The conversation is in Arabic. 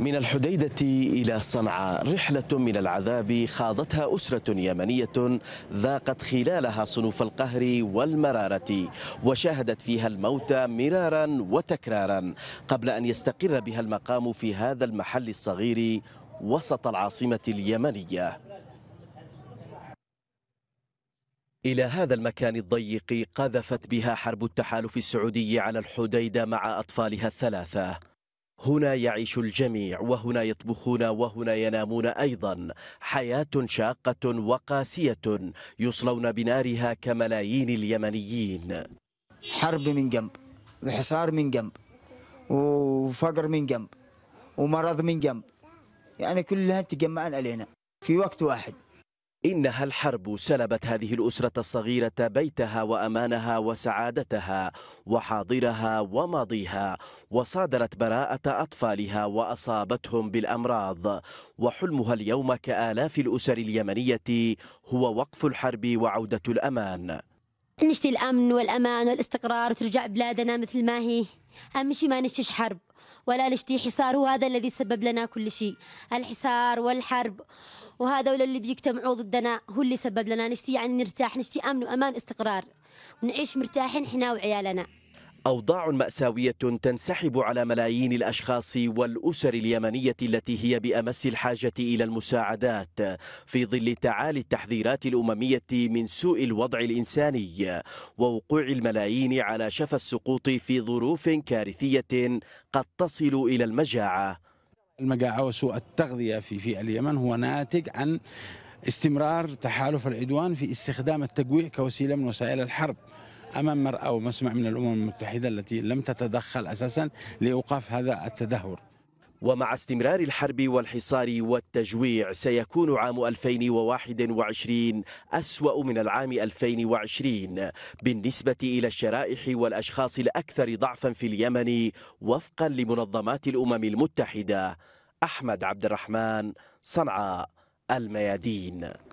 من الحديدة إلى صنعاء رحلة من العذاب خاضتها أسرة يمنية ذاقت خلالها صنوف القهر والمرارة وشاهدت فيها الموت مرارا وتكرارا قبل أن يستقر بها المقام في هذا المحل الصغير وسط العاصمة اليمنية إلى هذا المكان الضيق قذفت بها حرب التحالف السعودي على الحديدة مع أطفالها الثلاثة هنا يعيش الجميع وهنا يطبخون وهنا ينامون أيضا حياة شاقة وقاسية يصلون بنارها كملايين اليمنيين حرب من جنب وحصار من جنب وفقر من جنب ومرض من جنب يعني كلها تجمعان علينا في وقت واحد إنها الحرب سلبت هذه الأسرة الصغيرة بيتها وأمانها وسعادتها وحاضرها وماضيها وصادرت براءة أطفالها وأصابتهم بالأمراض وحلمها اليوم كآلاف الأسر اليمنية هو وقف الحرب وعودة الأمان نشتي الأمن والأمان والاستقرار وترجع بلادنا مثل ما هي أهم شيء ما نشتيش حرب ولا نشتي حصار وهذا الذي سبب لنا كل شيء الحصار والحرب وهذا اللي بيجتمعوا ضدنا هو اللي سبب لنا نشتي يعني نرتاح نشتي أمن وأمان واستقرار ونعيش مرتاحين حنا وعيالنا أوضاع مأساوية تنسحب على ملايين الأشخاص والأسر اليمنية التي هي بأمس الحاجة إلى المساعدات في ظل تعالي التحذيرات الأممية من سوء الوضع الإنساني ووقوع الملايين على شفا السقوط في ظروف كارثية قد تصل إلى المجاعة المجاعة وسوء التغذية في في اليمن هو ناتج عن استمرار تحالف العدوان في استخدام التجويع كوسيلة من وسائل الحرب امام مراه ومسمع من الامم المتحده التي لم تتدخل اساسا لاوقاف هذا التدهور. ومع استمرار الحرب والحصار والتجويع سيكون عام 2021 أسوأ من العام 2020 بالنسبة إلى الشرائح والأشخاص الأكثر ضعفا في اليمن وفقا لمنظمات الأمم المتحدة أحمد عبد الرحمن صنعاء الميادين